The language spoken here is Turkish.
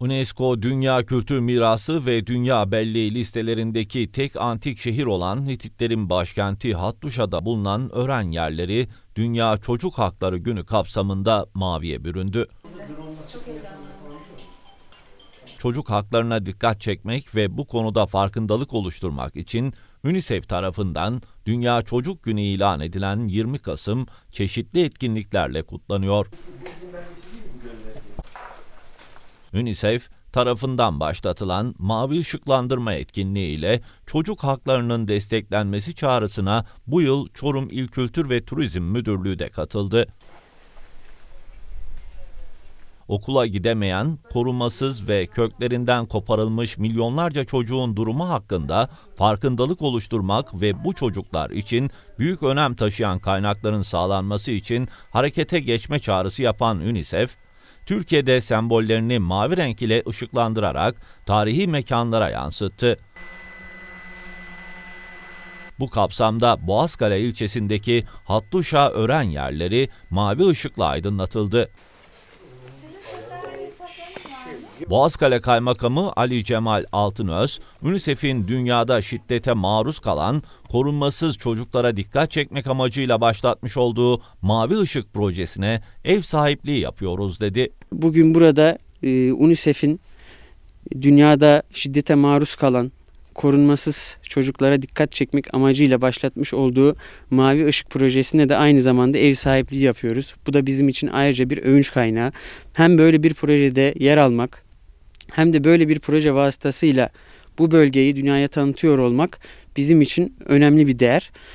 UNESCO Dünya Kültür Mirası ve Dünya Belleği listelerindeki tek antik şehir olan Hititlerin başkenti Hattuşa'da bulunan öğren yerleri Dünya Çocuk Hakları Günü kapsamında maviye büründü. Çocuk haklarına dikkat çekmek ve bu konuda farkındalık oluşturmak için UNICEF tarafından Dünya Çocuk Günü ilan edilen 20 Kasım çeşitli etkinliklerle kutlanıyor. UNICEF tarafından başlatılan mavi ışıklandırma etkinliği ile çocuk haklarının desteklenmesi çağrısına bu yıl Çorum İl Kültür ve Turizm Müdürlüğü de katıldı okula gidemeyen, korumasız ve köklerinden koparılmış milyonlarca çocuğun durumu hakkında farkındalık oluşturmak ve bu çocuklar için büyük önem taşıyan kaynakların sağlanması için harekete geçme çağrısı yapan UNICEF, Türkiye'de sembollerini mavi renk ile ışıklandırarak tarihi mekanlara yansıttı. Bu kapsamda Boğazkale ilçesindeki Hattuşa Ören yerleri mavi ışıkla aydınlatıldı. Boğazkale Kaymakamı Ali Cemal Altınöz, UNICEF'in dünyada şiddete maruz kalan korunmasız çocuklara dikkat çekmek amacıyla başlatmış olduğu Mavi Işık projesine ev sahipliği yapıyoruz dedi. Bugün burada e, UNICEF'in dünyada şiddete maruz kalan korunmasız çocuklara dikkat çekmek amacıyla başlatmış olduğu Mavi Işık Projesi'ne de aynı zamanda ev sahipliği yapıyoruz. Bu da bizim için ayrıca bir övünç kaynağı. Hem böyle bir projede yer almak hem de böyle bir proje vasıtasıyla bu bölgeyi dünyaya tanıtıyor olmak bizim için önemli bir değer.